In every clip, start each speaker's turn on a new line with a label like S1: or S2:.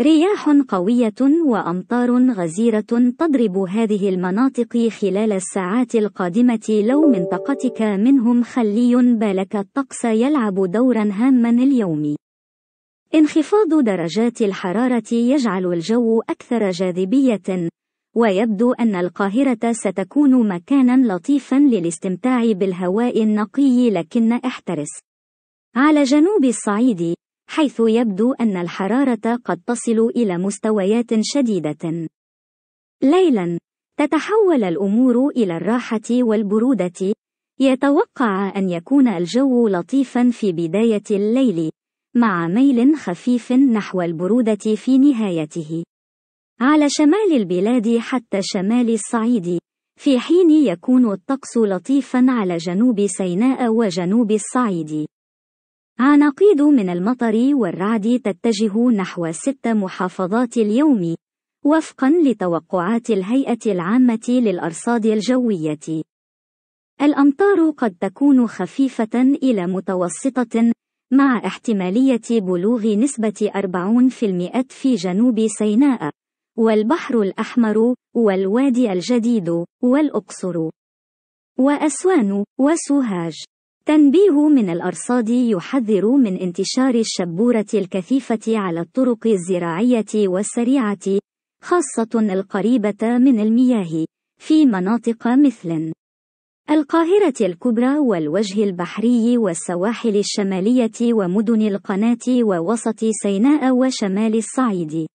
S1: رياح قوية وأمطار غزيرة تضرب هذه المناطق خلال الساعات القادمة لو منطقتك منهم خلي بالك الطقس يلعب دورا هاما اليوم انخفاض درجات الحرارة يجعل الجو أكثر جاذبية ويبدو أن القاهرة ستكون مكانا لطيفا للاستمتاع بالهواء النقي لكن احترس على جنوب الصعيد حيث يبدو أن الحرارة قد تصل إلى مستويات شديدة. ليلاً، تتحول الأمور إلى الراحة والبرودة، يتوقع أن يكون الجو لطيفاً في بداية الليل، مع ميل خفيف نحو البرودة في نهايته. على شمال البلاد حتى شمال الصعيد، في حين يكون الطقس لطيفاً على جنوب سيناء وجنوب الصعيد. عناقيد من المطر والرعد تتجه نحو ست محافظات اليوم وفقا لتوقعات الهيئة العامة للأرصاد الجوية الأمطار قد تكون خفيفة إلى متوسطة مع احتمالية بلوغ نسبة 40% في جنوب سيناء والبحر الأحمر والوادي الجديد والأقصر وأسوان وسوهاج تنبيه من الأرصاد يحذر من انتشار الشبورة الكثيفة على الطرق الزراعية والسريعة خاصة القريبة من المياه في مناطق مثل القاهرة الكبرى والوجه البحري والسواحل الشمالية ومدن القناة ووسط سيناء وشمال الصعيد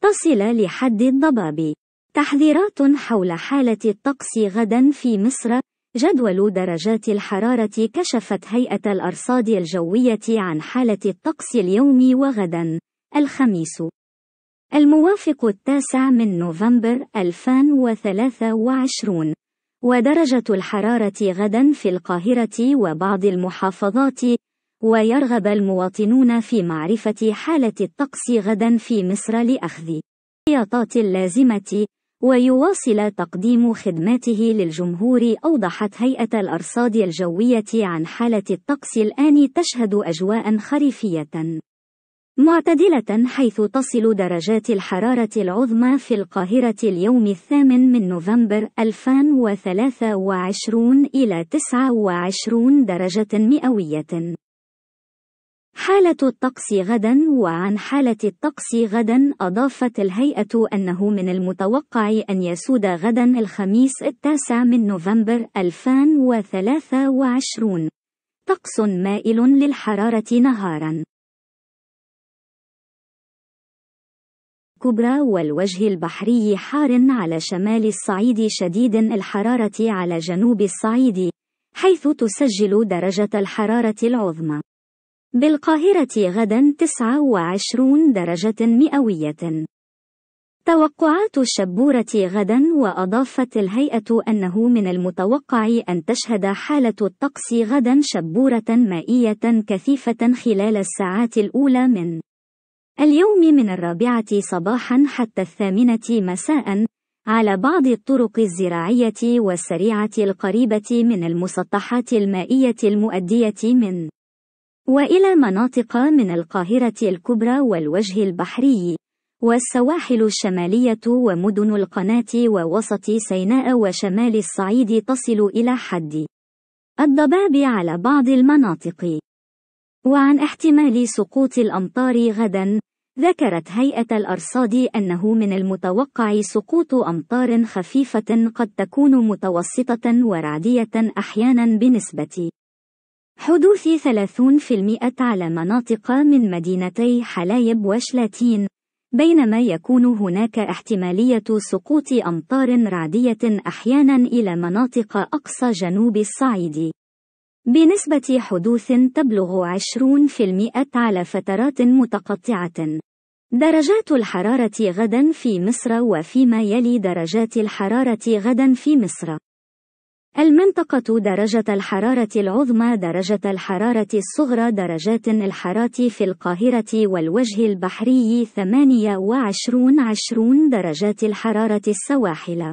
S1: تصل لحد الضباب تحذيرات حول حالة الطقس غدا في مصر جدول درجات الحرارة كشفت هيئة الأرصاد الجوية عن حالة الطقس اليومي وغدا الخميس الموافق التاسع من نوفمبر 2023 ودرجة الحرارة غدا في القاهرة وبعض المحافظات ويرغب المواطنون في معرفة حالة الطقس غدا في مصر لأخذ الاحتياطات اللازمة ويواصل تقديم خدماته للجمهور أوضحت هيئة الأرصاد الجوية عن حالة الطقس الآن تشهد أجواء خريفية معتدلة حيث تصل درجات الحرارة العظمى في القاهرة اليوم الثامن من نوفمبر 2023 إلى 29 درجة مئوية حالة الطقس غدا وعن حالة الطقس غدا أضافت الهيئة أنه من المتوقع أن يسود غدا الخميس التاسع من نوفمبر 2023 طقس مائل للحرارة نهارا كبرى والوجه البحري حار على شمال الصعيد شديد الحرارة على جنوب الصعيد حيث تسجل درجة الحرارة العظمى بالقاهرة غدا 29 درجة مئوية توقعات الشبورة غدا وأضافت الهيئة أنه من المتوقع أن تشهد حالة الطقس غدا شبورة مائية كثيفة خلال الساعات الأولى من اليوم من الرابعة صباحا حتى الثامنة مساء على بعض الطرق الزراعية والسريعة القريبة من المسطحات المائية المؤدية من وإلى مناطق من القاهرة الكبرى والوجه البحري والسواحل الشمالية ومدن القناة ووسط سيناء وشمال الصعيد تصل إلى حد الضباب على بعض المناطق وعن احتمال سقوط الأمطار غدا ذكرت هيئة الأرصاد أنه من المتوقع سقوط أمطار خفيفة قد تكون متوسطة ورعدية أحيانا بنسبة حدوث 30% على مناطق من مدينتي حلايب وشلاتين بينما يكون هناك احتمالية سقوط أمطار رعدية أحيانا إلى مناطق أقصى جنوب الصعيد بنسبة حدوث تبلغ 20% على فترات متقطعة درجات الحرارة غدا في مصر وفيما يلي درجات الحرارة غدا في مصر المنطقة درجة الحرارة العظمى درجة الحرارة الصغرى درجات الحرارة في القاهرة والوجه البحري 28 20 درجات الحرارة السواحل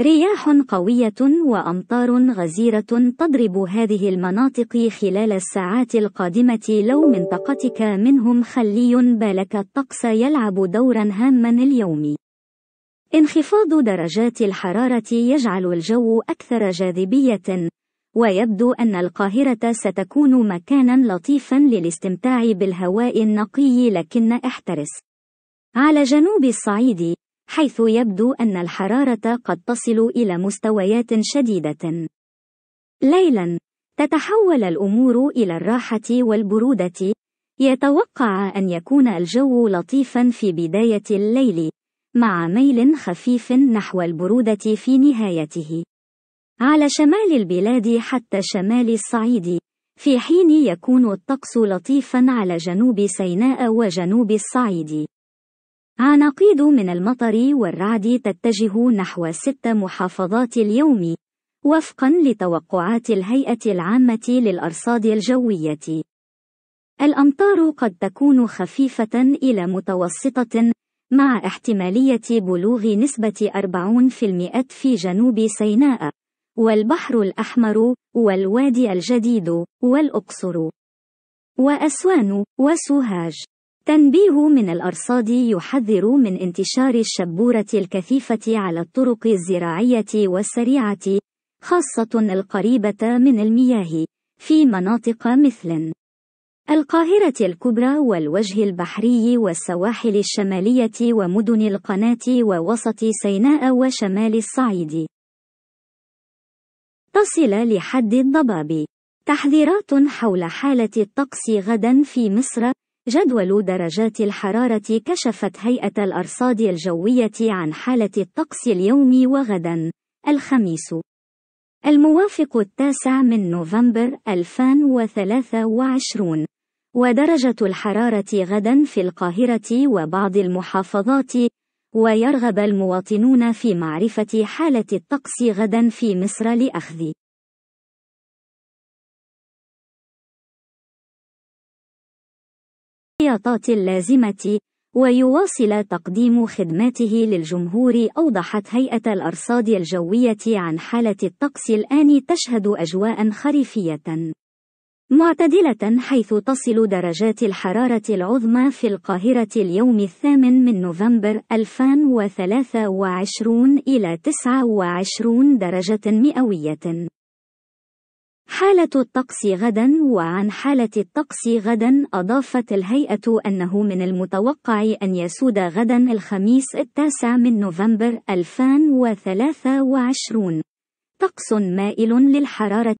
S1: رياح قوية وأمطار غزيرة تضرب هذه المناطق خلال الساعات القادمة لو منطقتك منهم خلي بالك الطقس يلعب دورا هاما اليوم انخفاض درجات الحرارة يجعل الجو أكثر جاذبية ويبدو أن القاهرة ستكون مكانا لطيفا للاستمتاع بالهواء النقي لكن احترس على جنوب الصعيد حيث يبدو أن الحرارة قد تصل إلى مستويات شديدة. ليلاً، تتحول الأمور إلى الراحة والبرودة، يتوقع أن يكون الجو لطيفاً في بداية الليل، مع ميل خفيف نحو البرودة في نهايته. على شمال البلاد حتى شمال الصعيد، في حين يكون الطقس لطيفاً على جنوب سيناء وجنوب الصعيد. عناقيد من المطر والرعد تتجه نحو ست محافظات اليوم وفقا لتوقعات الهيئة العامة للأرصاد الجوية الأمطار قد تكون خفيفة إلى متوسطة مع احتمالية بلوغ نسبة 40% في جنوب سيناء والبحر الأحمر والوادي الجديد والأقصر وأسوان وسوهاج تنبيه من الأرصاد يحذر من انتشار الشبورة الكثيفة على الطرق الزراعية والسريعة خاصة القريبة من المياه في مناطق مثل القاهرة الكبرى والوجه البحري والسواحل الشمالية ومدن القناة ووسط سيناء وشمال الصعيد تصل لحد الضباب تحذيرات حول حالة الطقس غدا في مصر جدول درجات الحرارة كشفت هيئة الأرصاد الجوية عن حالة الطقس اليوم وغدا الخميس الموافق التاسع من نوفمبر 2023 ودرجة الحرارة غدا في القاهرة وبعض المحافظات ويرغب المواطنون في معرفة حالة الطقس غدا في مصر لأخذ الاشتراطات اللازمة ويواصل تقديم خدماته للجمهور أوضحت هيئة الأرصاد الجوية عن حالة الطقس الآن تشهد أجواء خريفية معتدلة حيث تصل درجات الحرارة العظمى في القاهرة اليوم الثامن من نوفمبر 2023 إلى 29 درجة مئوية حالة الطقس غدا وعن حالة الطقس غدا أضافت الهيئة أنه من المتوقع أن يسود غدا الخميس التاسع من نوفمبر 2023 طقس مائل للحرارة